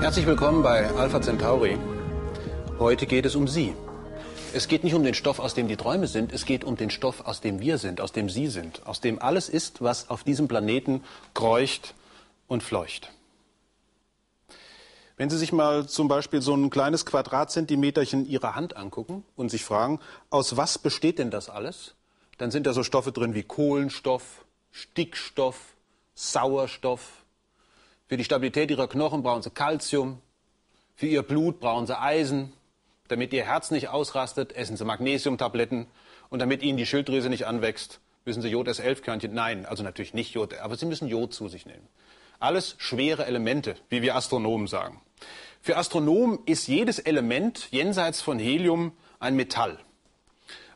Herzlich willkommen bei Alpha Centauri. Heute geht es um Sie. Es geht nicht um den Stoff, aus dem die Träume sind, es geht um den Stoff, aus dem wir sind, aus dem Sie sind, aus dem alles ist, was auf diesem Planeten kreucht und fleucht. Wenn Sie sich mal zum Beispiel so ein kleines Quadratzentimeterchen Ihrer Hand angucken und sich fragen, aus was besteht denn das alles, dann sind da so Stoffe drin wie Kohlenstoff, Stickstoff, Sauerstoff, für die Stabilität ihrer Knochen brauchen sie Kalzium. Für ihr Blut brauchen sie Eisen. Damit ihr Herz nicht ausrastet, essen sie Magnesiumtabletten. Und damit ihnen die Schilddrüse nicht anwächst, müssen sie Jod S11-Körnchen. Nein, also natürlich nicht Jod, aber sie müssen Jod zu sich nehmen. Alles schwere Elemente, wie wir Astronomen sagen. Für Astronomen ist jedes Element jenseits von Helium ein Metall.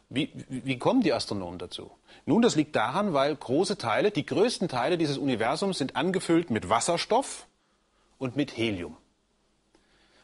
Wie, wie kommen die Astronomen dazu? Nun, das liegt daran, weil große Teile, die größten Teile dieses Universums sind angefüllt mit Wasserstoff und mit Helium.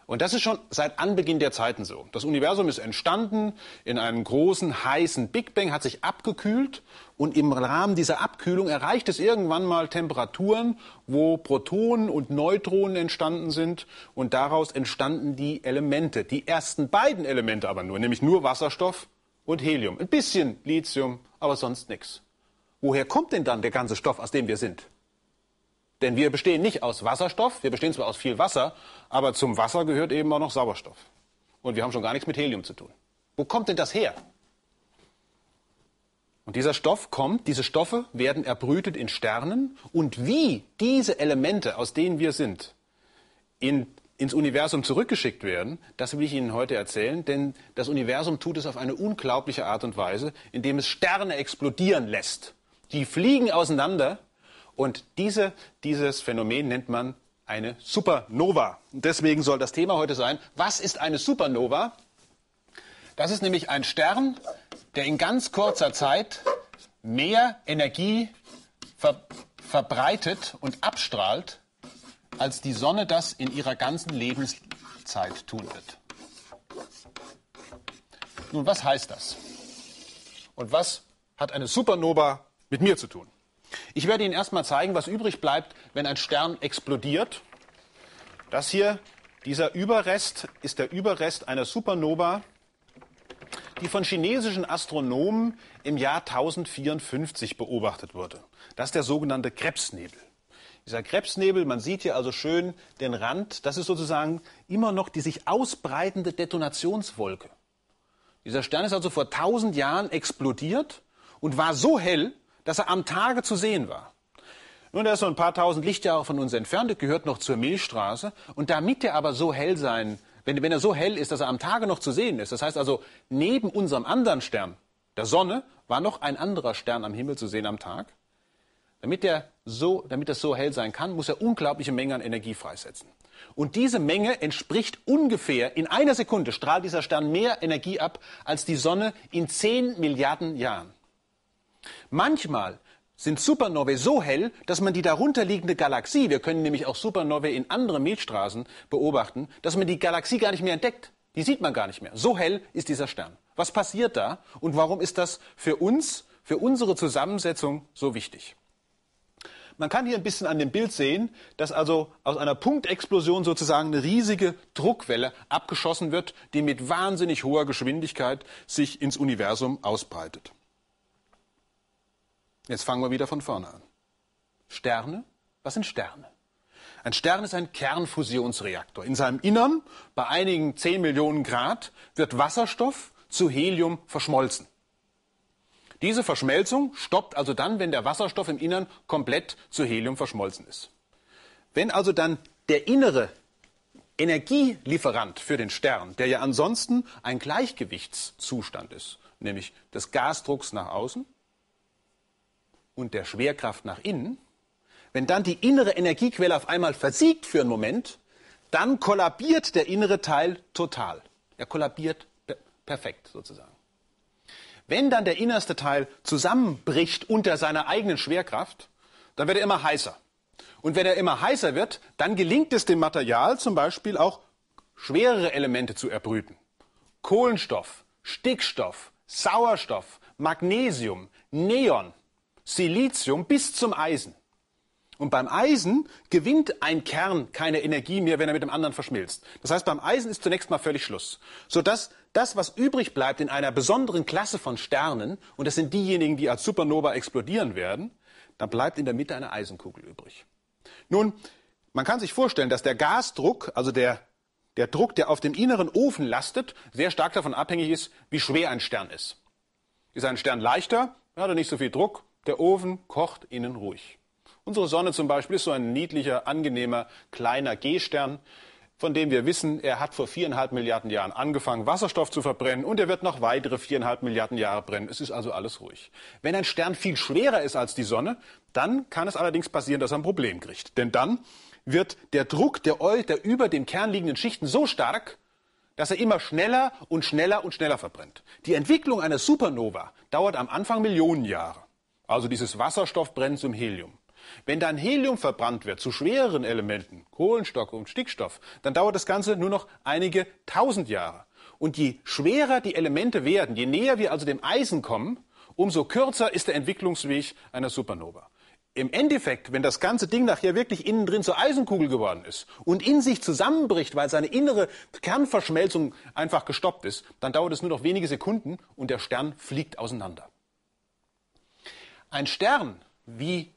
Und das ist schon seit Anbeginn der Zeiten so. Das Universum ist entstanden in einem großen, heißen Big Bang, hat sich abgekühlt und im Rahmen dieser Abkühlung erreicht es irgendwann mal Temperaturen, wo Protonen und Neutronen entstanden sind und daraus entstanden die Elemente, die ersten beiden Elemente aber nur, nämlich nur Wasserstoff und Helium. Ein bisschen Lithium, aber sonst nichts. Woher kommt denn dann der ganze Stoff, aus dem wir sind? Denn wir bestehen nicht aus Wasserstoff, wir bestehen zwar aus viel Wasser, aber zum Wasser gehört eben auch noch Sauerstoff. Und wir haben schon gar nichts mit Helium zu tun. Wo kommt denn das her? Und dieser Stoff kommt, diese Stoffe werden erbrütet in Sternen. Und wie diese Elemente, aus denen wir sind, in ins Universum zurückgeschickt werden, das will ich Ihnen heute erzählen, denn das Universum tut es auf eine unglaubliche Art und Weise, indem es Sterne explodieren lässt. Die fliegen auseinander und diese, dieses Phänomen nennt man eine Supernova. Deswegen soll das Thema heute sein, was ist eine Supernova? Das ist nämlich ein Stern, der in ganz kurzer Zeit mehr Energie ver verbreitet und abstrahlt als die Sonne das in ihrer ganzen Lebenszeit tun wird. Nun, was heißt das? Und was hat eine Supernova mit mir zu tun? Ich werde Ihnen erstmal zeigen, was übrig bleibt, wenn ein Stern explodiert. Das hier, dieser Überrest, ist der Überrest einer Supernova, die von chinesischen Astronomen im Jahr 1054 beobachtet wurde. Das ist der sogenannte Krebsnebel. Dieser Krebsnebel, man sieht hier also schön den Rand, das ist sozusagen immer noch die sich ausbreitende Detonationswolke. Dieser Stern ist also vor 1000 Jahren explodiert und war so hell, dass er am Tage zu sehen war. Nun, der ist so ein paar tausend Lichtjahre von uns entfernt, gehört noch zur Milchstraße. Und damit er aber so hell sein, wenn, wenn er so hell ist, dass er am Tage noch zu sehen ist, das heißt also, neben unserem anderen Stern, der Sonne, war noch ein anderer Stern am Himmel zu sehen am Tag. Damit der so, damit das so hell sein kann, muss er unglaubliche Mengen an Energie freisetzen. Und diese Menge entspricht ungefähr, in einer Sekunde strahlt dieser Stern mehr Energie ab als die Sonne in 10 Milliarden Jahren. Manchmal sind Supernovae so hell, dass man die darunterliegende Galaxie, wir können nämlich auch Supernovae in anderen Milchstraßen beobachten, dass man die Galaxie gar nicht mehr entdeckt. Die sieht man gar nicht mehr. So hell ist dieser Stern. Was passiert da und warum ist das für uns, für unsere Zusammensetzung so wichtig? Man kann hier ein bisschen an dem Bild sehen, dass also aus einer Punktexplosion sozusagen eine riesige Druckwelle abgeschossen wird, die mit wahnsinnig hoher Geschwindigkeit sich ins Universum ausbreitet. Jetzt fangen wir wieder von vorne an. Sterne? Was sind Sterne? Ein Stern ist ein Kernfusionsreaktor. In seinem Innern, bei einigen 10 Millionen Grad, wird Wasserstoff zu Helium verschmolzen. Diese Verschmelzung stoppt also dann, wenn der Wasserstoff im Innern komplett zu Helium verschmolzen ist. Wenn also dann der innere Energielieferant für den Stern, der ja ansonsten ein Gleichgewichtszustand ist, nämlich des Gasdrucks nach außen und der Schwerkraft nach innen, wenn dann die innere Energiequelle auf einmal versiegt für einen Moment, dann kollabiert der innere Teil total. Er kollabiert per perfekt sozusagen. Wenn dann der innerste Teil zusammenbricht unter seiner eigenen Schwerkraft, dann wird er immer heißer. Und wenn er immer heißer wird, dann gelingt es dem Material zum Beispiel auch schwerere Elemente zu erbrüten. Kohlenstoff, Stickstoff, Sauerstoff, Magnesium, Neon, Silizium bis zum Eisen. Und beim Eisen gewinnt ein Kern keine Energie mehr, wenn er mit dem anderen verschmilzt. Das heißt, beim Eisen ist zunächst mal völlig Schluss. Sodass das, was übrig bleibt in einer besonderen Klasse von Sternen, und das sind diejenigen, die als Supernova explodieren werden, dann bleibt in der Mitte eine Eisenkugel übrig. Nun, man kann sich vorstellen, dass der Gasdruck, also der, der Druck, der auf dem inneren Ofen lastet, sehr stark davon abhängig ist, wie schwer ein Stern ist. Ist ein Stern leichter, hat er nicht so viel Druck, der Ofen kocht innen ruhig. Unsere Sonne zum Beispiel ist so ein niedlicher, angenehmer, kleiner G-Stern von dem wir wissen, er hat vor viereinhalb Milliarden Jahren angefangen, Wasserstoff zu verbrennen und er wird noch weitere viereinhalb Milliarden Jahre brennen. Es ist also alles ruhig. Wenn ein Stern viel schwerer ist als die Sonne, dann kann es allerdings passieren, dass er ein Problem kriegt. Denn dann wird der Druck der, Eu der über dem Kern liegenden Schichten so stark, dass er immer schneller und schneller und schneller verbrennt. Die Entwicklung einer Supernova dauert am Anfang Millionen Jahre. Also dieses Wasserstoffbrennen zum Helium. Wenn dann Helium verbrannt wird zu schwereren Elementen, Kohlenstoff und Stickstoff, dann dauert das Ganze nur noch einige tausend Jahre. Und je schwerer die Elemente werden, je näher wir also dem Eisen kommen, umso kürzer ist der Entwicklungsweg einer Supernova. Im Endeffekt, wenn das ganze Ding nachher wirklich innen drin zur Eisenkugel geworden ist und in sich zusammenbricht, weil seine innere Kernverschmelzung einfach gestoppt ist, dann dauert es nur noch wenige Sekunden und der Stern fliegt auseinander. Ein Stern wie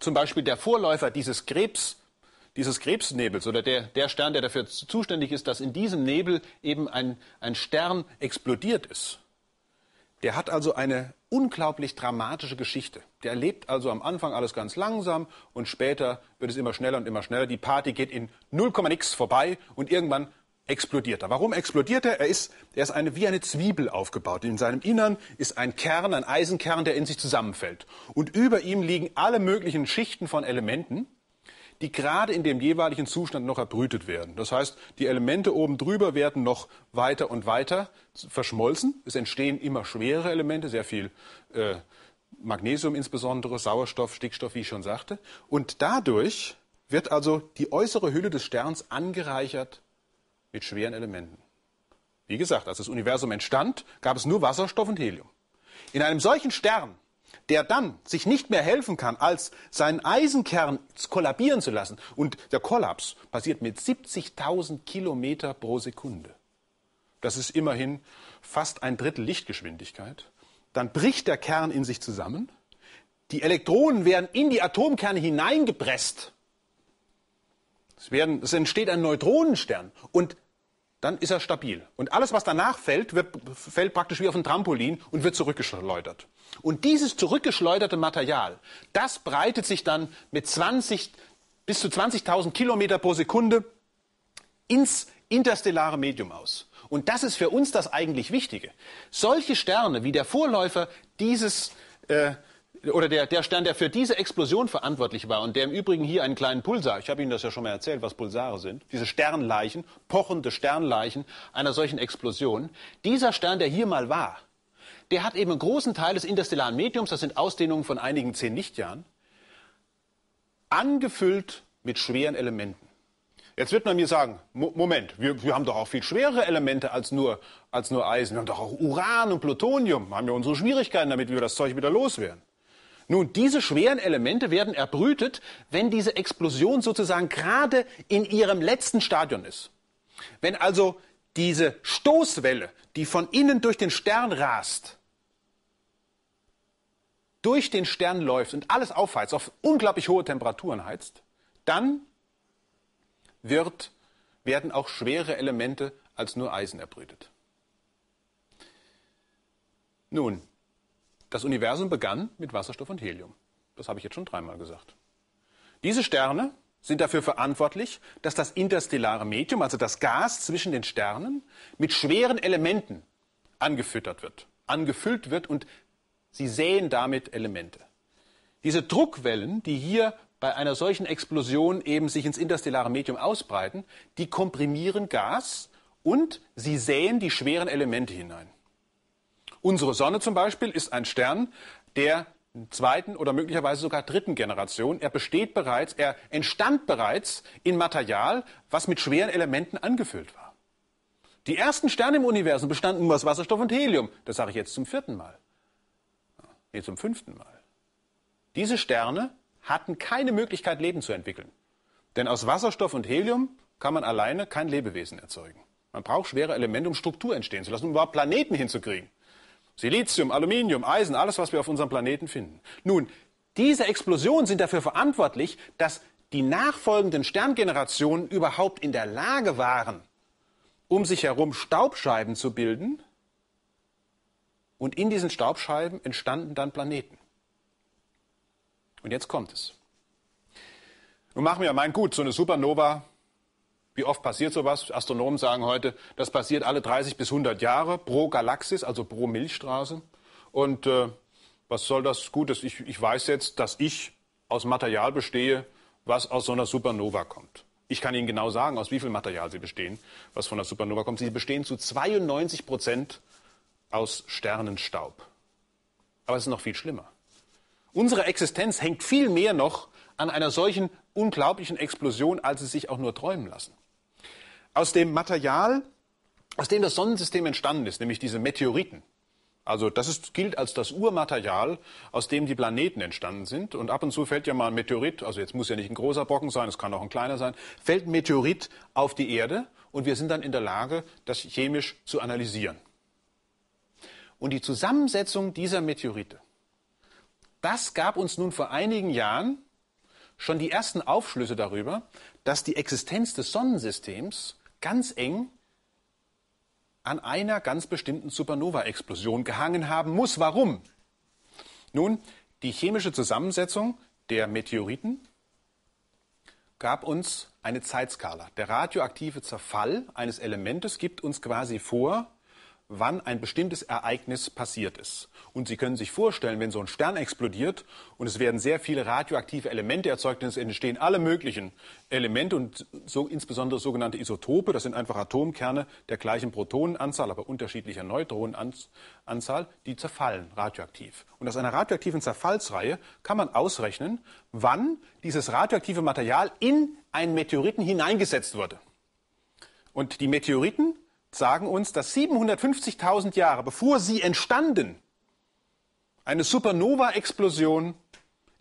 zum Beispiel der Vorläufer dieses Krebs, dieses Krebsnebels oder der, der Stern, der dafür zuständig ist, dass in diesem Nebel eben ein, ein Stern explodiert ist. Der hat also eine unglaublich dramatische Geschichte. Der lebt also am Anfang alles ganz langsam und später wird es immer schneller und immer schneller. Die Party geht in 0, nix vorbei und irgendwann explodiert er. Warum explodiert er? Er ist, er ist eine, wie eine Zwiebel aufgebaut. In seinem Innern ist ein Kern, ein Eisenkern, der in sich zusammenfällt. Und über ihm liegen alle möglichen Schichten von Elementen, die gerade in dem jeweiligen Zustand noch erbrütet werden. Das heißt, die Elemente oben drüber werden noch weiter und weiter verschmolzen. Es entstehen immer schwere Elemente, sehr viel äh, Magnesium insbesondere, Sauerstoff, Stickstoff, wie ich schon sagte. Und dadurch wird also die äußere Hülle des Sterns angereichert mit schweren Elementen. Wie gesagt, als das Universum entstand, gab es nur Wasserstoff und Helium. In einem solchen Stern, der dann sich nicht mehr helfen kann, als seinen Eisenkern kollabieren zu lassen, und der Kollaps passiert mit 70.000 Kilometer pro Sekunde. Das ist immerhin fast ein Drittel Lichtgeschwindigkeit. Dann bricht der Kern in sich zusammen. Die Elektronen werden in die Atomkerne hineingepresst es, werden, es entsteht ein Neutronenstern und dann ist er stabil. Und alles, was danach fällt, wird, fällt praktisch wie auf ein Trampolin und wird zurückgeschleudert. Und dieses zurückgeschleuderte Material, das breitet sich dann mit 20, bis zu 20.000 Kilometer pro Sekunde ins interstellare Medium aus. Und das ist für uns das eigentlich Wichtige. Solche Sterne wie der Vorläufer dieses äh, oder der, der Stern, der für diese Explosion verantwortlich war und der im Übrigen hier einen kleinen Pulsar, ich habe Ihnen das ja schon mal erzählt, was Pulsare sind, diese Sternleichen, pochende Sternleichen einer solchen Explosion, dieser Stern, der hier mal war, der hat eben einen großen Teil des interstellaren Mediums, das sind Ausdehnungen von einigen zehn Lichtjahren, angefüllt mit schweren Elementen. Jetzt wird man mir sagen, Moment, wir, wir, haben doch auch viel schwerere Elemente als nur, als nur Eisen. Wir haben doch auch Uran und Plutonium. haben ja unsere Schwierigkeiten damit, wie wir das Zeug wieder loswerden. Nun, diese schweren Elemente werden erbrütet, wenn diese Explosion sozusagen gerade in ihrem letzten Stadion ist. Wenn also diese Stoßwelle, die von innen durch den Stern rast, durch den Stern läuft und alles aufheizt, auf unglaublich hohe Temperaturen heizt, dann wird, werden auch schwere Elemente als nur Eisen erbrütet. Nun, das Universum begann mit Wasserstoff und Helium. Das habe ich jetzt schon dreimal gesagt. Diese Sterne sind dafür verantwortlich, dass das interstellare Medium, also das Gas zwischen den Sternen, mit schweren Elementen angefüttert wird, angefüllt wird und sie säen damit Elemente. Diese Druckwellen, die hier bei einer solchen Explosion eben sich ins interstellare Medium ausbreiten, die komprimieren Gas und sie säen die schweren Elemente hinein. Unsere Sonne zum Beispiel ist ein Stern, der zweiten oder möglicherweise sogar dritten Generation. Er besteht bereits, er entstand bereits in Material, was mit schweren Elementen angefüllt war. Die ersten Sterne im Universum bestanden nur aus Wasserstoff und Helium. Das sage ich jetzt zum vierten Mal. Nee, zum fünften Mal. Diese Sterne hatten keine Möglichkeit, Leben zu entwickeln. Denn aus Wasserstoff und Helium kann man alleine kein Lebewesen erzeugen. Man braucht schwere Elemente, um Struktur entstehen zu lassen, um überhaupt Planeten hinzukriegen. Silizium, Aluminium, Eisen, alles, was wir auf unserem Planeten finden. Nun, diese Explosionen sind dafür verantwortlich, dass die nachfolgenden Sterngenerationen überhaupt in der Lage waren, um sich herum Staubscheiben zu bilden. Und in diesen Staubscheiben entstanden dann Planeten. Und jetzt kommt es. Nun machen wir, mein gut, so eine Supernova wie oft passiert sowas? Astronomen sagen heute, das passiert alle 30 bis 100 Jahre pro Galaxis, also pro Milchstraße. Und äh, was soll das Gutes? Ich, ich weiß jetzt, dass ich aus Material bestehe, was aus so einer Supernova kommt. Ich kann Ihnen genau sagen, aus wie viel Material sie bestehen, was von der Supernova kommt. Sie bestehen zu 92 Prozent aus Sternenstaub. Aber es ist noch viel schlimmer. Unsere Existenz hängt viel mehr noch an einer solchen unglaublichen Explosion, als sie sich auch nur träumen lassen aus dem Material, aus dem das Sonnensystem entstanden ist, nämlich diese Meteoriten. Also das ist, gilt als das Urmaterial, aus dem die Planeten entstanden sind. Und ab und zu fällt ja mal ein Meteorit, also jetzt muss ja nicht ein großer Brocken sein, es kann auch ein kleiner sein, fällt ein Meteorit auf die Erde und wir sind dann in der Lage, das chemisch zu analysieren. Und die Zusammensetzung dieser Meteorite, das gab uns nun vor einigen Jahren schon die ersten Aufschlüsse darüber, dass die Existenz des Sonnensystems ganz eng an einer ganz bestimmten Supernova-Explosion gehangen haben muss. Warum? Nun, die chemische Zusammensetzung der Meteoriten gab uns eine Zeitskala. Der radioaktive Zerfall eines Elementes gibt uns quasi vor, wann ein bestimmtes Ereignis passiert ist. Und Sie können sich vorstellen, wenn so ein Stern explodiert und es werden sehr viele radioaktive Elemente erzeugt, und es entstehen alle möglichen Elemente und so insbesondere sogenannte Isotope, das sind einfach Atomkerne der gleichen Protonenanzahl, aber unterschiedlicher Neutronenanzahl, die zerfallen radioaktiv. Und aus einer radioaktiven Zerfallsreihe kann man ausrechnen, wann dieses radioaktive Material in einen Meteoriten hineingesetzt wurde. Und die Meteoriten sagen uns, dass 750.000 Jahre bevor sie entstanden, eine Supernova-Explosion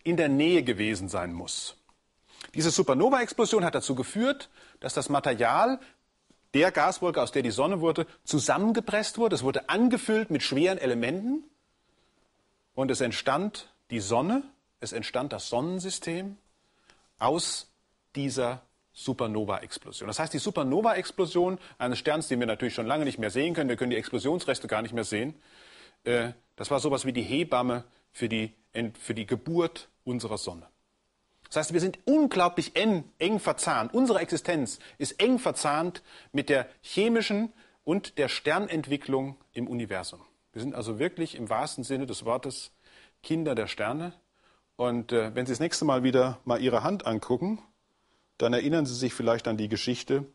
in der Nähe gewesen sein muss. Diese Supernova-Explosion hat dazu geführt, dass das Material der Gaswolke, aus der die Sonne wurde, zusammengepresst wurde. Es wurde angefüllt mit schweren Elementen und es entstand die Sonne, es entstand das Sonnensystem aus dieser Supernova-Explosion. Das heißt, die Supernova-Explosion eines Sterns, den wir natürlich schon lange nicht mehr sehen können, wir können die Explosionsreste gar nicht mehr sehen, äh, das war sowas wie die Hebamme für die, für die Geburt unserer Sonne. Das heißt, wir sind unglaublich eng, eng verzahnt. Unsere Existenz ist eng verzahnt mit der chemischen und der Sternentwicklung im Universum. Wir sind also wirklich im wahrsten Sinne des Wortes Kinder der Sterne. Und äh, wenn Sie das nächste Mal wieder mal Ihre Hand angucken, dann erinnern Sie sich vielleicht an die Geschichte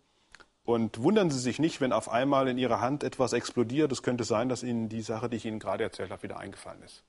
und wundern Sie sich nicht, wenn auf einmal in Ihrer Hand etwas explodiert. Es könnte sein, dass Ihnen die Sache, die ich Ihnen gerade erzählt habe, wieder eingefallen ist.